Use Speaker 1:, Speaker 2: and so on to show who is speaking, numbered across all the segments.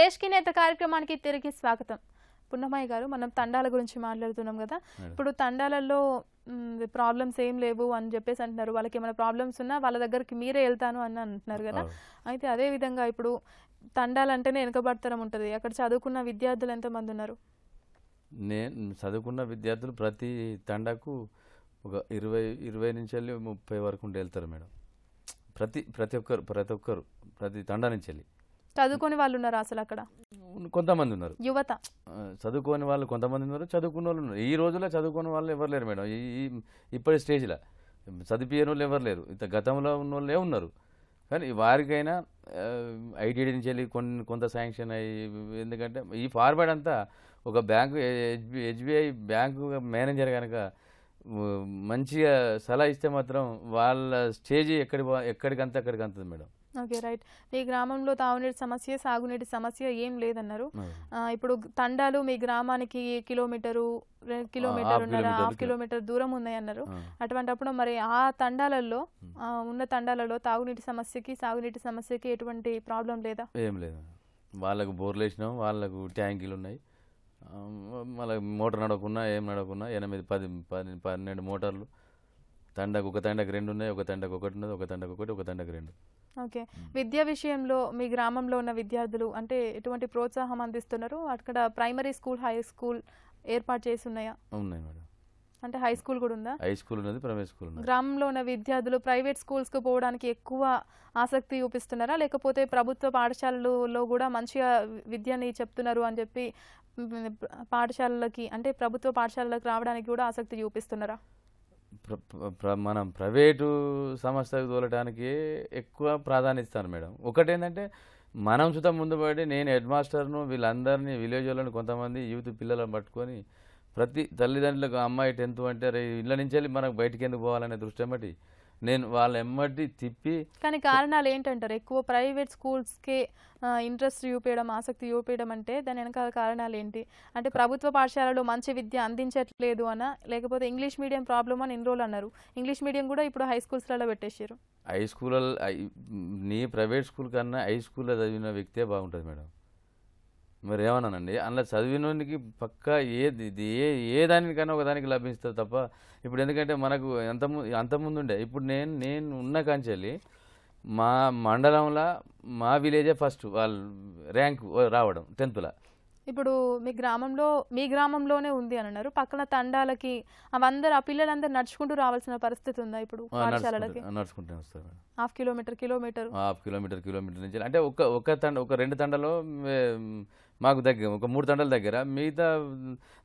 Speaker 1: దేశకి నేత కార్యక్రమానికి తిరిగి స్వాగతం పున్నమయ్య గారు మనం తండాల గురించి మాట్లాడుతున్నాం కదా ఇప్పుడు తండాలలో ప్రాబ్లమ్స్ ఏం లేవు అని చెప్పేసి అంటున్నారు వాళ్ళకి ఏమైనా ప్రాబ్లమ్స్ ఉన్నా వాళ్ళ దగ్గరికి మీరే వెళ్తాను అని అంటున్నారు కదా అయితే అదే విధంగా ఇప్పుడు తండాలంటేనే వెనుకబడతరం ఉంటుంది అక్కడ చదువుకున్న విద్యార్థులు ఎంతమంది ఉన్నారు
Speaker 2: నేను చదువుకున్న విద్యార్థులు ప్రతి తండాకు ఒక ఇరవై ఇరవై నుంచి వెళ్ళి ముప్పై వరకు ఉండి వెళ్తారు మేడం ప్రతి ప్రతి ఒక్కరు ప్రతి ఒక్కరు ప్రతి తండా నుంచి వెళ్ళి
Speaker 1: చదువుకుని వాళ్ళు ఉన్నారు అసలు అక్కడ కొంతమంది ఉన్నారు యువత
Speaker 2: చదువుకోని వాళ్ళు కొంతమంది ఉన్నారు చదువుకున్న వాళ్ళు ఉన్నారు ఈ రోజుల్లో చదువుకునే వాళ్ళు ఎవరు లేరు మేడం ఈ ఇప్పటి స్టేజ్లో చదివియని వాళ్ళు ఎవరు లేరు ఇంత గతంలో ఉన్న వాళ్ళే ఉన్నారు కానీ వారికైనా ఐటీడీ నుంచి వెళ్ళి కొన్ని కొంత శాంక్షన్ అయ్యి ఎందుకంటే ఈ ఫార్వర్డ్ అంతా ఒక బ్యాంకు హెచ్బిఐ బ్యాంకు మేనేజర్ కనుక మంచిగా సలహా ఇస్తే మాత్రం వాళ్ళ స్టేజ్ ఎక్కడి ఎక్కడికంతా అక్కడికి అంతది మేడం
Speaker 1: ఓకే రైట్ మీ గ్రామంలో తాగునీటి సమస్య సాగునీటి సమస్య ఏం లేదన్నారు ఇప్పుడు తండాలు మీ గ్రామానికి కిలోమీటరు కిలోమీటర్ ఉన్నారు హాఫ్ కిలోమీటర్ దూరం ఉన్నాయన్నారు అటువంటప్పుడు మరి ఆ తండాలలో ఉన్న తండాలలో తాగునీటి సమస్యకి సాగునీటి సమస్యకి ఎటువంటి ప్రాబ్లం లేదా
Speaker 2: ఏం లేదు వాళ్ళకు బోర్లు వేసినాం వాళ్ళకు ట్యాంకీలు ఉన్నాయి మళ్ళీ మోటార్ నడవకున్నా ఏం నడవకున్నా ఎనిమిది పది పది పన్నెండు మోటార్లు తండకు ఒక తండకు రెండు ఉన్నాయి ఒక తండకు ఒకటి ఉన్నది ఒక తండకు ఒకటి ఒక తండకు రెండు
Speaker 1: ఓకే విద్య విషయంలో మీ గ్రామంలో ఉన్న విద్యార్థులు అంటే ఎటువంటి ప్రోత్సాహం అందిస్తున్నారు అక్కడ ప్రైమరీ స్కూల్ హై స్కూల్ ఏర్పాటు చేసి ఉన్నాయా ఉన్నాయి మేడం అంటే హై స్కూల్ కూడా ఉందా హై
Speaker 2: స్కూల్ ఉన్నది ప్రైవేట్ స్కూల్
Speaker 1: గ్రామంలో ఉన్న విద్యార్థులు ప్రైవేట్ స్కూల్స్కి పోవడానికి ఎక్కువ ఆసక్తి చూపిస్తున్నారా లేకపోతే ప్రభుత్వ పాఠశాలలో కూడా మంచిగా విద్యని చెప్తున్నారు అని చెప్పి పాఠశాలలకి అంటే ప్రభుత్వ పాఠశాలలకు రావడానికి కూడా ఆసక్తి చూపిస్తున్నారా
Speaker 2: మనం ప్రైవేటు సంస్థకు తోలటానికి ఎక్కువ ప్రాధాన్యత మేడం ఏంటంటే మనం ముందు ముందుపడి నేను హెడ్ మాస్టర్ను వీళ్ళందరినీ విలేజ్ వాళ్ళని కొంతమంది యూత్ పిల్లలను పట్టుకొని ప్రతి తల్లిదండ్రులకు అమ్మాయి టెన్త్ అంటే రే ఇళ్ళ నుంచి వెళ్ళి మనకు బయటికి ఎందుకు పోవాలనే దృష్టి బట్టి నేను వాళ్ళ ఎమ్మటి తిప్పి
Speaker 1: కానీ కారణాలు ఏంటంటారు ఎక్కువ ప్రైవేట్ స్కూల్స్కి ఇంట్రెస్ట్ చూపించడం ఆసక్తి చూపించడం అంటే దాని వెనకాల కారణాలు ఏంటి అంటే ప్రభుత్వ పాఠశాలలో మంచి విద్య అందించట్లేదు అన లేకపోతే ఇంగ్లీష్ మీడియం ప్రాబ్లమ్ అని ఎన్రోల్ అన్నారు ఇంగ్లీష్ మీడియం కూడా ఇప్పుడు హై స్కూల్స్లలో పెట్టేశారు
Speaker 2: హై స్కూల్ నీ ప్రైవేట్ స్కూల్ కన్నా హై స్కూల్లో చదివిన వ్యక్తే బాగుంటుంది మేడం మరి ఏమన్నానండి అందులో చదివినోనికి పక్కా ఏది ఇది ఏ ఏ దానికైనా ఒక దానికి లభిస్తుంది తప్ప ఇప్పుడు ఎందుకంటే మనకు ఎంత అంతకుముందు ఉండే ఇప్పుడు నేను నేను ఉన్న కాంచెల్లి మా మండలంలో మా విలేజే ఫస్ట్ వాళ్ళు ర్యాంక్ రావడం టెన్త్లో
Speaker 1: ఇప్పుడు మీ గ్రామంలో మీ గ్రామంలోనే ఉంది అని అన్నారు పక్కన తండాలకి అవందరూ ఆ పిల్లలందరూ నడుచుకుంటూ రావాల్సిన పరిస్థితి ఉందా ఇప్పుడు
Speaker 2: నడుచుకుంటూ వస్తారు
Speaker 1: half kilometre kilometre
Speaker 2: half kilometre kilometre నుంచి అంటే ఒక ఒక తండ ఒక రెండు తండలో మాకు దగ్గర ఒక మూడు తండల దగ్గర మిగతా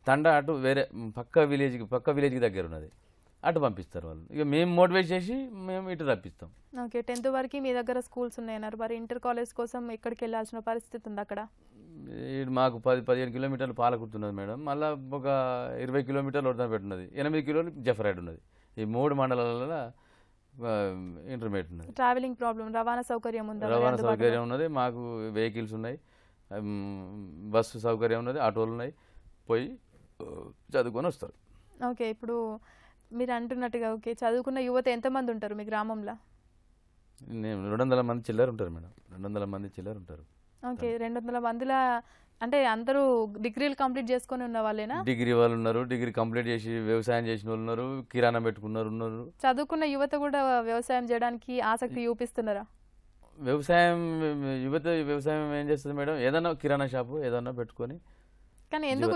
Speaker 2: తండ అటు వేరే పక్క విలేజ్కి పక్క విలేజ్కి దగ్గర ఉన్నది అటు పంపిస్తారు వాళ్ళు ఇక మేము మోటివేట్ చేసి మేము ఇటు రప్పిస్తాం
Speaker 1: ఓకే టెన్త్ వరకు మీ దగ్గర స్కూల్స్ ఉన్నాయన్నారు మరి ఇంటర్ కాలేజ్ కోసం ఎక్కడికి వెళ్ళాల్సిన పరిస్థితి ఉంది అక్కడ
Speaker 2: మాకు పది పదిహేను కిలోమీటర్లు పాలకుర్తున్నది మేడం మళ్ళీ ఒక ఇరవై కిలోమీటర్లు పెట్టి పెట్టున్నది ఎనిమిది కిలోలు జఫరాడ్ ఉన్నది ఈ మూడు మండలాలలో ఇంటర్మీడియట్ ఉన్నది
Speaker 1: ట్రావెలింగ్ ప్రాబ్లం రవాణా సౌకర్యం ఉంది రవాణా సౌకర్యం
Speaker 2: ఉన్నది మాకు వెహికల్స్ ఉన్నాయి బస్సు సౌకర్యం ఉన్నది ఆటోలు ఉన్నాయి పోయి చదువుకొని వస్తారు
Speaker 1: ఓకే ఇప్పుడు మీరు అంటున్నట్టుగా ఓకే చదువుకున్న యువత ఎంతమంది ఉంటారు మీ గ్రామంలో
Speaker 2: నేను రెండు వందల మంది చిల్లర ఉంటారు మేడం రెండు వందల మంది చిల్లర ఉంటారు
Speaker 1: ఓకే రెండు వందల మందిల అంటే అందరూ డిగ్రీలు కంప్లీట్ చేసుకుని ఉన్న వాళ్ళేనా
Speaker 2: డిగ్రీ వాళ్ళు ఉన్నారు డిగ్రీ కంప్లీట్ చేసి వ్యవసాయం చేసిన వాళ్ళు ఉన్నారు కిరాణా పెట్టుకున్నారు ఉన్నారు
Speaker 1: చదువుకున్న యువత కూడా వ్యవసాయం చేయడానికి ఆసక్తి చూపిస్తున్నారా
Speaker 2: వ్యవసాయం యువత వ్యవసాయం ఏం చేస్తుంది మేడం ఏదైనా కిరాణా షాపు ఏదైనా పెట్టుకొని
Speaker 1: కానీ ఎందుకు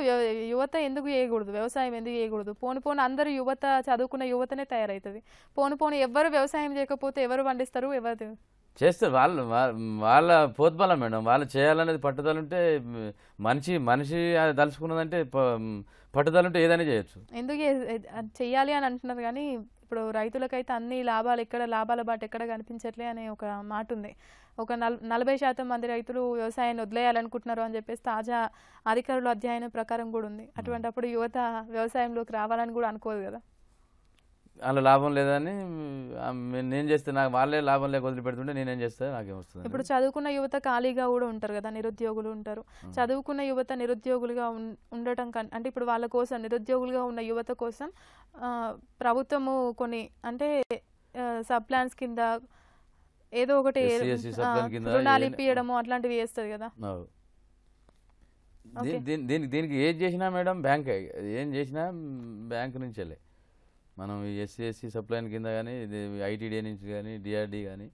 Speaker 1: యువత ఎందుకు చేయకూడదు వ్యవసాయం ఎందుకు చేయకూడదు పోను పోను అందరూ యువత చదువుకున్న యువతనే తయారవుతుంది పోను పోను ఎవరు వ్యవసాయం చేయకపోతే ఎవరు పండిస్తారు ఎవరు
Speaker 2: చేస్తారు వాళ్ళు వాళ్ళ పోత్బలం మేడం వాళ్ళు చేయాలనేది పట్టుదల ఉంటే మనిషి మనిషి తలుచుకున్నదంటే పట్టుదల ఉంటే ఏదైనా చేయొచ్చు
Speaker 1: ఎందుకు చెయ్యాలి అని అంటున్నారు కానీ ఇప్పుడు రైతులకైతే అన్ని లాభాలు ఎక్కడ లాభాల బాట ఎక్కడ కనిపించట్లే అనే ఒక మాట ఉంది ఒక నల్ నలభై శాతం మంది రైతులు వ్యవసాయాన్ని వదిలేయాలనుకుంటున్నారు అని చెప్పేసి తాజా అధికారుల అధ్యయనం ప్రకారం కూడా ఉంది అప్పుడు యువత వ్యవసాయంలోకి రావాలని కూడా అనుకోదు కదా
Speaker 2: అందులో లాభం లేదని నేను చేస్తే నాకు వాళ్ళే లాభం లేక వదిలిపెడుతుంటే నేనేం చేస్తే నాకేం వస్తుంది ఇప్పుడు
Speaker 1: చదువుకున్న యువత ఖాళీగా కూడా ఉంటారు కదా నిరుద్యోగులు ఉంటారు చదువుకున్న యువత నిరుద్యోగులుగా ఉండటం అంటే ఇప్పుడు వాళ్ళ కోసం నిరుద్యోగులుగా ఉన్న యువత కోసం ప్రభుత్వము కొన్ని అంటే సబ్ ప్లాన్స్ కింద ఏదో ఒకటి రుణాలు ఇప్పియడము అట్లాంటివి వేస్తారు కదా
Speaker 2: దీనికి దీనికి చేసినా మేడం బ్యాంక్ ఏం చేసినా బ్యాంక్ నుంచి వెళ్ళే మనం ఎస్సీ ఎస్సీ సప్లైన్ కింద కానీ ఐటీడీ నుంచి కానీ డిఆర్డీ కానీ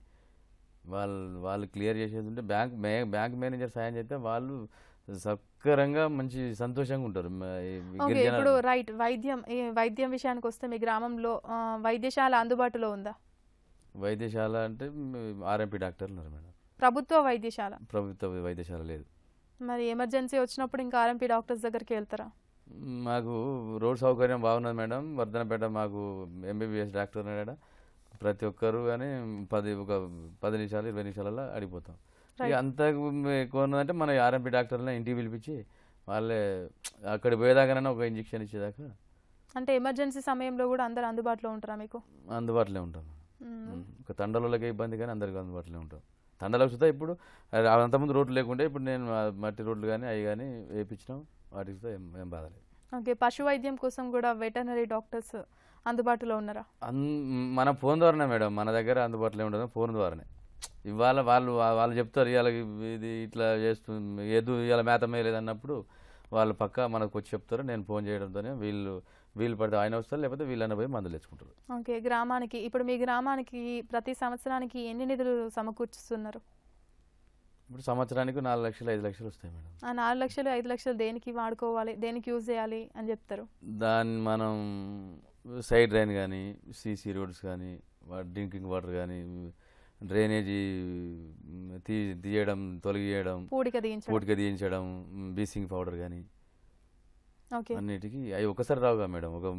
Speaker 2: వాళ్ళు వాళ్ళు క్లియర్ చేసేది ఉంటే బ్యాంక్ బ్యాంక్ మేనేజర్ సాయం చేస్తే వాళ్ళు సక్కరంగా మంచి సంతోషంగా ఉంటారు ఇప్పుడు
Speaker 1: రైట్ వైద్యం వైద్యం విషయానికి వస్తే మీ గ్రామంలో వైద్యశాల అందుబాటులో ఉందా
Speaker 2: వైద్యశాల అంటే ఆర్ఎంపీ డాక్టర్లు ఉన్నారు మేడం
Speaker 1: ప్రభుత్వ వైద్యశాల
Speaker 2: ప్రభుత్వ వైద్యశాల లేదు
Speaker 1: మరి ఎమర్జెన్సీ వచ్చినప్పుడు ఇంకా ఆర్ఎంపీ డాక్టర్స్ దగ్గరికి వెళ్తారా
Speaker 2: మాకు రోడ్ సౌకర్యం బాగున్నది మేడం వర్ధనపేట మాకు ఎంబీబీఎస్ డాక్టర్ ఉన్నాడు ప్రతి ఒక్కరు కానీ పది ఒక పది నిమిషాలు ఇరవై నిమిషాలలో అడిగిపోతాం ఇక అంత ఎక్కువ ఉన్నదంటే మన ఆర్ఎంపీ డాక్టర్లనే ఇంటికి పిలిపించి వాళ్ళే అక్కడ పోయేదాకానే ఒక ఇంజక్షన్ ఇచ్చేదాకా
Speaker 1: అంటే ఎమర్జెన్సీ సమయంలో కూడా అందరు అందుబాటులో ఉంటారా మీకు
Speaker 2: అందుబాటులో ఉంటాం ఒక తండలకి ఇబ్బంది కానీ అందరికీ అందుబాటులో ఉంటాం తండలకు చూస్తే ఇప్పుడు అంతకుముందు రోడ్లు లేకుంటే ఇప్పుడు నేను మట్టి రోడ్లు కానీ అవి కానీ వేయించినాం వాటితో బాధలేదు
Speaker 1: ఓకే పశు వైద్యం కోసం కూడా వెటర్నరీ డాక్టర్స్ అందుబాటులో ఉన్నారా
Speaker 2: మన ఫోన్ ద్వారానే మేడం మన దగ్గర అందుబాటులో ఉండదు ఫోన్ ద్వారానే ఇవాళ వాళ్ళు వాళ్ళు చెప్తారు ఇవాళ ఇది ఇట్లా చేస్తుంది ఎదు ఇవాళ మేత మేయలేదు అన్నప్పుడు వాళ్ళు పక్క మనకు వచ్చి చెప్తారు నేను ఫోన్ చేయడంతోనే వీళ్ళు వీళ్ళు పడితే ఆయన వస్తారు లేకపోతే వీళ్ళని పోయి మందులు తెచ్చుకుంటారు
Speaker 1: ఓకే గ్రామానికి ఇప్పుడు మీ గ్రామానికి ప్రతి సంవత్సరానికి ఎన్ని నిధులు సమకూర్చిస్తున్నారు
Speaker 2: ఇప్పుడు సంవత్సరానికి నాలుగు లక్షలు ఐదు లక్షలు వస్తాయి మేడం
Speaker 1: ఆ నాలుగు లక్షలు ఐదు లక్షలు దేనికి వాడుకోవాలి దేనికి యూజ్ చేయాలి అని చెప్తారు
Speaker 2: దాన్ని మనం సైడ్ డ్రైన్ కానీ సీసీ రోడ్స్ కానీ డ్రింకింగ్ వాటర్ కానీ డ్రైనేజీ తీయడం తొలగియడం పూడిక తీయించడం పూడిక తీయించడం బీసింగ్ పౌడర్ కానీ అన్నిటికీ అవి ఒకసారి రావుగా మేడం ఒక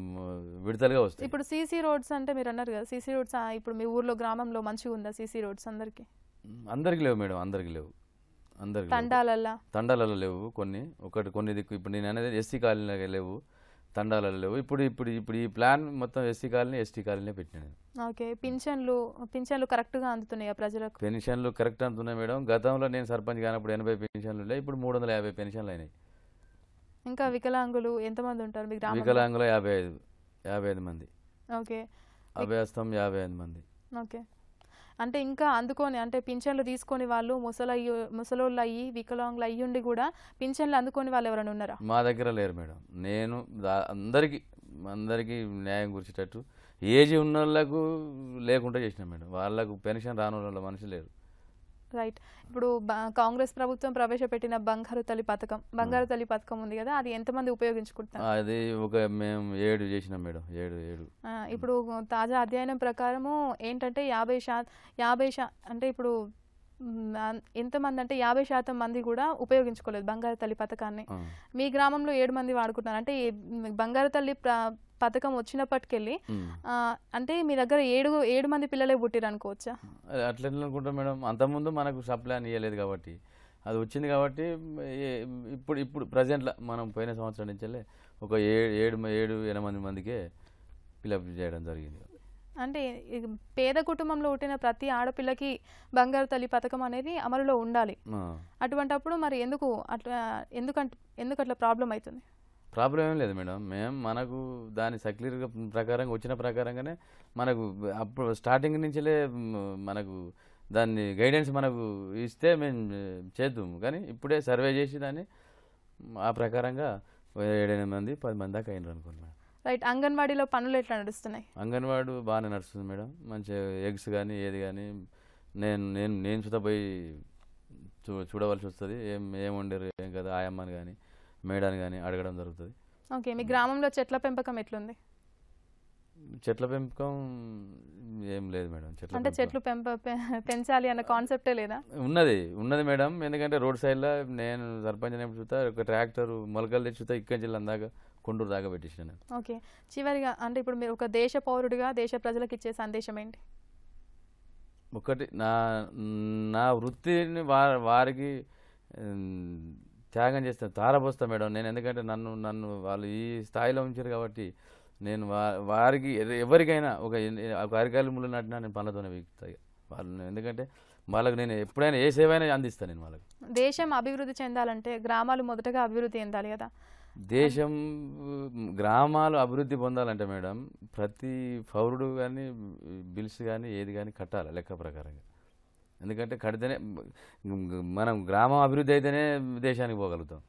Speaker 2: విడతలుగా వస్తాయి
Speaker 1: ఇప్పుడు సీసీ రోడ్స్ అంటే మీరు అన్నారు కదా సీసీ రోడ్స్ ఇప్పుడు మీ ఊర్లో గ్రామంలో మంచిగా ఉందా సీసీ రోడ్స్ అందరికీ
Speaker 2: అందరికి లేవు మేడం అందరికి లేవు అందరికి తండాలల్లో తండాలలో లేవు కొన్ని ఒకటి కొన్ని దిక్కు ఇప్పుడు నేను అనేది ఎస్సీ కాలనీలో లేవు తండాలలో లేవు ఇప్పుడు ఇప్పుడు ఇప్పుడు ఈ ప్లాన్ మొత్తం ఎస్సీ కాలనీ ఎస్టీ కాలనీ పెట్టినాను
Speaker 1: ఓకే పింఛన్లు పింఛన్లు కరెక్ట్గా అందుతున్నాయా ప్రజలకు
Speaker 2: పెన్షన్లు కరెక్ట్ అందుతున్నాయి మేడం గతంలో నేను సర్పంచ్ కానప్పుడు ఎనభై పెన్షన్లు లేవు ఇప్పుడు మూడు వందల యాభై పెన్షన్లు అయినాయి
Speaker 1: ఇంకా వికలాంగులు ఎంతమంది ఉంటారు మీకు వికలాంగులు
Speaker 2: యాభై ఐదు యాభై ఐదు మంది ఓకే అభ్యాస్తం యాభై ఐదు మంది
Speaker 1: ఓకే అంటే ఇంకా అందుకొని అంటే పింఛన్లు తీసుకొని వాళ్ళు ముసల ముసలోళ్ళు అయ్యి వికలాంగులు అయ్యుండి కూడా పింఛన్లు అందుకొని వాళ్ళు ఎవరైనా ఉన్నారా
Speaker 2: మా దగ్గర లేరు మేడం నేను అందరికీ అందరికీ న్యాయం గురిచేటట్టు ఏజ్ ఉన్న వాళ్ళకు లేకుండా చేసిన మేడం వాళ్ళకు పెన్షన్ రాని వాళ్ళ మనిషి లేరు
Speaker 1: రైట్ ఇప్పుడు కాంగ్రెస్ ప్రభుత్వం ప్రవేశపెట్టిన బంగారు తల్లి పథకం బంగారు hmm. తల్లి పథకం ఉంది కదా అది ఎంతమంది ఉపయోగించుకుంటారు
Speaker 2: అది ఒక మేము ఏడు చేసినాం మేడం ఏడు ఏడు
Speaker 1: ఇప్పుడు తాజా అధ్యయనం ప్రకారము ఏంటంటే యాభై శాతం యాభై అంటే ఇప్పుడు ఎంతమంది అంటే యాభై శాతం మంది కూడా ఉపయోగించుకోలేదు బంగారు తల్లి పథకాన్ని మీ గ్రామంలో ఏడు మంది వాడుకుంటున్నారు అంటే బంగారు తల్లి పథకం వచ్చినప్పటికెళ్ళి అంటే మీ దగ్గర ఏడు ఏడు మంది పిల్లలే పుట్టిరు అనుకోవచ్చా
Speaker 2: అట్లా అనుకుంటాం మేడం అంతకుముందు మనకు సప్లై అని ఇవ్వలేదు కాబట్టి అది వచ్చింది కాబట్టి ఇప్పుడు ఇప్పుడు ప్రజెంట్లో మనం పోయిన సంవత్సరం నుంచే ఒక ఏడు ఏడు ఏడు ఎనిమిది మందికే ఫిలప్ చేయడం జరిగింది
Speaker 1: అంటే పేద కుటుంబంలో పుట్టిన ప్రతి ఆడపిల్లకి బంగారు తల్లి పథకం అనేది అమలులో ఉండాలి అటువంటప్పుడు మరి ఎందుకు అట్లా ఎందుకంటే ఎందుకు అట్లా ప్రాబ్లం అవుతుంది
Speaker 2: ప్రాబ్లం ఏం లేదు మేడం మేము మనకు దాని సక్లియర్ ప్రకారంగా వచ్చిన ప్రకారంగానే మనకు అప్పుడు స్టార్టింగ్ నుంచిలే మనకు దాన్ని గైడెన్స్ మనకు ఇస్తే మేము చేద్దాము కానీ ఇప్పుడే సర్వే చేసి దాన్ని ఆ ప్రకారంగా ఏడెనిమిది మంది పది మంది దాకా అయినారు అనుకున్నాను
Speaker 1: రైట్ అంగన్వాడీలో పనులు ఎట్లా నడుస్తున్నాయి
Speaker 2: అంగన్వాడు బాగానే నడుస్తుంది మేడం మంచి ఎగ్స్ కానీ ఏది కానీ నేను నేను నేను చూత పోయి చూ చూడవలసి వస్తుంది ఏం ఏం వండారు ఏం కదా ఆయమ్మని కానీ మేడం కానీ అడగడం జరుగుతుంది
Speaker 1: ఓకే మీ గ్రామంలో చెట్ల పెంపకం ఎట్లుంది
Speaker 2: చెట్ల పెంపకం ఏం లేదు మేడం చెట్ల అంటే చెట్లు
Speaker 1: పెంప పెంచాలి అన్న కాన్సెప్టే లేదా
Speaker 2: ఉన్నది ఉన్నది మేడం ఎందుకంటే రోడ్ సైడ్లో నేను సర్పంచ్ అయినప్పుడు చూస్తా ఒక ట్రాక్టర్ మొలకలు తెచ్చి చూస్తా ఇక్కడి నుంచి అందాక కొండూరు దాకా పెట్టేసిన నేను
Speaker 1: ఓకే చివరిగా అంటే ఇప్పుడు మీరు ఒక దేశ పౌరుడిగా దేశ ప్రజలకు ఇచ్చే సందేశం ఏంటి
Speaker 2: ఒకటి నా నా వృత్తిని వారికి త్యాగం చేస్తాను తారబోస్తా మేడం నేను ఎందుకంటే నన్ను నన్ను వాళ్ళు ఈ స్థాయిలో ఉంచారు కాబట్టి నేను వారికి ఎవరికైనా ఒక ఒక అరికాయలు ముళ్ళు నాటినా నేను పనులతోనే వీక్తాయి వాళ్ళు ఎందుకంటే వాళ్ళకి నేను ఎప్పుడైనా ఏ సేవ అయినా అందిస్తాను నేను వాళ్ళకి
Speaker 1: దేశం అభివృద్ధి చెందాలంటే గ్రామాలు మొదటగా అభివృద్ధి చెందాలి కదా
Speaker 2: దేశం గ్రామాలు అభివృద్ధి పొందాలంటే మేడం ప్రతి పౌరుడు కానీ బిల్స్ కానీ ఏది కానీ కట్టాలి లెక్క ప్రకారంగా ఎందుకంటే కడితేనే మనం గ్రామం అభివృద్ధి అయితేనే దేశానికి పోగలుగుతాం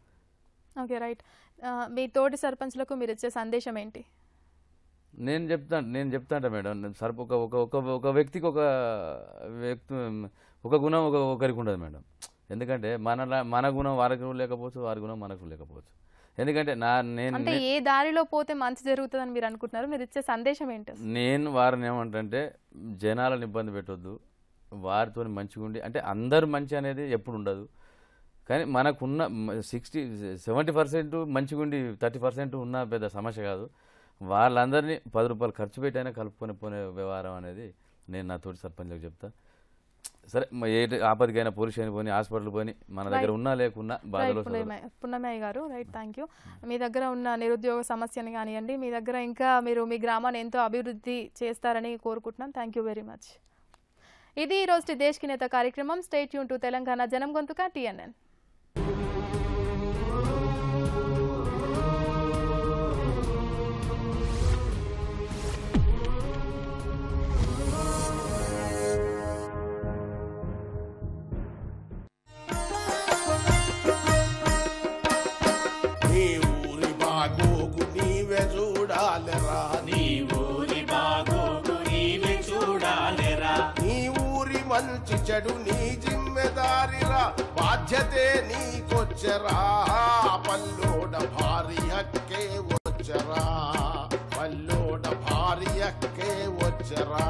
Speaker 1: ఓకే రైట్ uh, మీ తోటి సర్పంచ్లకు మీరు ఇచ్చే సందేశం ఏంటి
Speaker 2: నేను చెప్తాను నేను చెప్తాంట మేడం సర్ప ఒక ఒక ఒక వ్యక్తికి ఒక వ్యక్తి ఒక గుణం ఒక ఒకరికి ఉండదు మేడం ఎందుకంటే మన మన గుణం వారికి లేకపోవచ్చు వారి గుణం మనకు లేకపోవచ్చు ఎందుకంటే నా నేను
Speaker 1: ఏ దారిలో పోతే మంచి జరుగుతుందని మీరు అనుకుంటున్నారు మీరు ఇచ్చే సందేశం ఏంటి
Speaker 2: నేను వారిని ఏమంటే జనాలను ఇబ్బంది పెట్టొద్దు వారితో మంచిగా ఉండి అంటే అందరు మంచి అనేది ఎప్పుడు ఉండదు కానీ మనకున్న సిక్స్టీ సెవెంటీ పర్సెంట్ మంచిగా ఉండి థర్టీ పర్సెంట్ ఉన్న పెద్ద సమస్య కాదు వాళ్ళందరినీ పది రూపాయలు ఖర్చు పెట్టైనా కలుపుకొని పోనే వ్యవహారం అనేది నేను నా తోటి సర్పంచ్లకు చెప్తా సరే ఏ ఆపదికైనా పోలీస్ స్టేషన్ పోనీ హాస్పిటల్ పోని మన దగ్గర ఉన్నా లేకున్నా బాధలో
Speaker 1: పున్నమయ్య గారు రైట్ థ్యాంక్ యూ మీ దగ్గర ఉన్న నిరుద్యోగ సమస్యని కానివ్వండి మీ దగ్గర ఇంకా మీరు మీ గ్రామాన్ని ఎంతో అభివృద్ధి చేస్తారని కోరుకుంటున్నాం థ్యాంక్ వెరీ మచ్ ఇది ఈరోజు దేశ్ కి నేత కార్యక్రమం స్టేట్ యూన్ టు తెలంగాణ జనం గొంతుక టీఎన్ఎన్
Speaker 2: అప్పగించడు నీ జిమ్మెదారిరా బాధ్యతే నీకొచ్చరా పల్లోడ భారీ వచ్చరా పల్లోడ భార్యకే వచ్చరా